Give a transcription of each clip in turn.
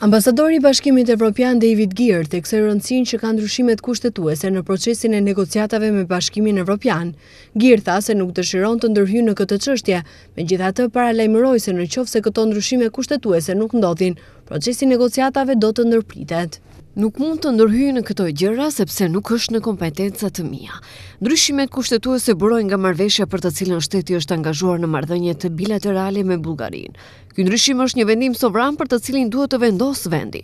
Ambasadori i Bashkimit Evropian David Gear theksoi rëndësinë që ka ndryshimet kushtetuese në procesin e negociatave me Bashkimin Evropian. Gear tha se nuk shiron të ndërhyu në këtë çështje, megjithatë paralajmëroi se nëse këto ndryshime kushtetuese nuk ndodhin, procesi i negociatave do të ndërpritet. Nuk mund të ndërhyjë në këto gjëra sepse nuk është në kompetenca të mia. Ndryshimet kushtetuese burojnë nga marrëveshja për të cilën shteti është angazhuar në marrëdhënie bilaterale me Bullgarinë. Ky ndryshim është një vendim sovran për të cilin duhet të vendos vendi.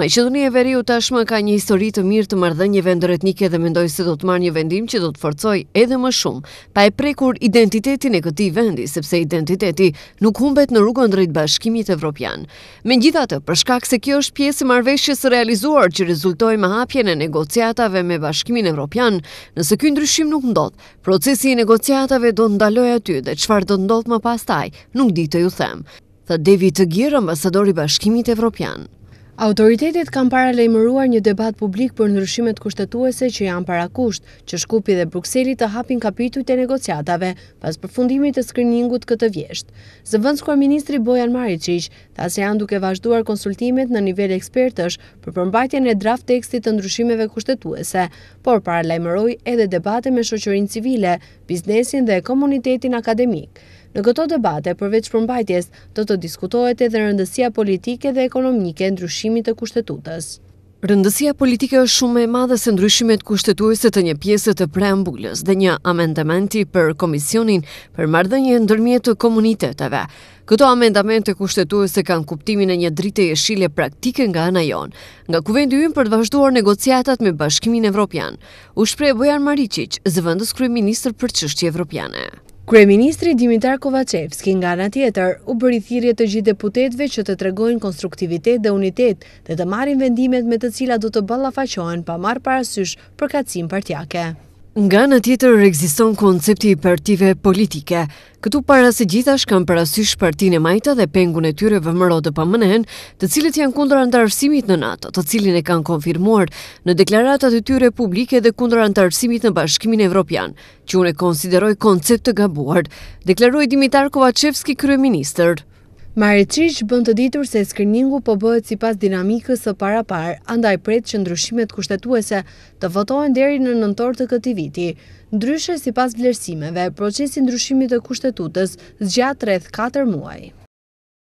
Maqedonia e Veriut tashmë ka një histori të mirë të marrëdhënieve ndërtnike dhe mendoj se do të marrë një vendim që do të forcojë edhe më shumë pa e prekur identitetin e këtij vendi, sepse identiteti nuk humbet në rrugën drejt Bashkimit Evropian. Megjithatë, për shkak se kjo është pjesë e marrëveshjes së realizuar që rezultoi me hapjen e negociatave me Bashkimin Evropian, nëse ky ndryshim nuk ndodh, procesi i negociatave do të ndalojë aty dhe çfarë do të ndodhë më pas nuk di të ju them thë devi të gjerë ambasadori bashkimit evropian. Autoritetit kam para një debat publik për nërëshimet kushtetuese që janë para kusht, që Shkupi dhe Bruxelli të hapin kapitu të negociatave pas përfundimit të skriningut këtë vjesht. Zëvënds kërë ministri Bojan Maricic, ta se janë duke vazhduar konsultimet në nivel ekspertësh për përmbajtjen e draft tekstit të nërëshimeve kushtetuese, por para edhe debate me shoqërin civile, biznesin dhe komunitetin akademik. Në këto debate, përveç përmbajtjes, do të diskutohet edhe rëndësia politike dhe ekonomike ndryshimit të kushtetutës. Rëndësia politike është shumë e madhe se ndryshimet kushtetuese të një pjesë të preambullës dhe një amendamenti për komisionin për marrëdhënie ndërmjet të komuniteteve. Këto amendamente kushtetuese kanë kuptimin e një drite jeshile praktike nga ana jon, nga kuvendi ynë për të vazhduar negociatat me Bashkimin Evropian. U shpreh Bojan Mariqiq, zëvendës kryeminist për çështje evropiane. Kryeministri Dimitar Kovacevski nga ana tjetër u bëri thirrje të gjithë deputetëve që të tregojnë konstruktivitet dhe unitet dhe të marrin vendimet me të cilat do të ballafaqohen pa marr parasysh përkatësim partijake. Nga në tjetër regziston koncepti i partive politike. Këtu para se gjithash kanë parasysh partin e majta dhe pengun e tyre vëmëro dhe pëmënen, të cilët janë kundra antarësimit në NATO, të cilin e kanë konfirmuar në deklaratat e tyre publike dhe kundra antarësimit në bashkimin e Evropian, që unë e konsideroj koncept të gabuar, deklaroj Dimitar Kovacevski kërë Marit Qirq bënd të ditur se skrëningu po bëhet si pas dinamikës së para parë, andaj pret që ndryshimet kushtetuese të votohen deri në nëntor të këti viti. Ndryshe si pas vlerësimeve, procesi ndryshimit të kushtetutës zgjatë rreth 4 muaj.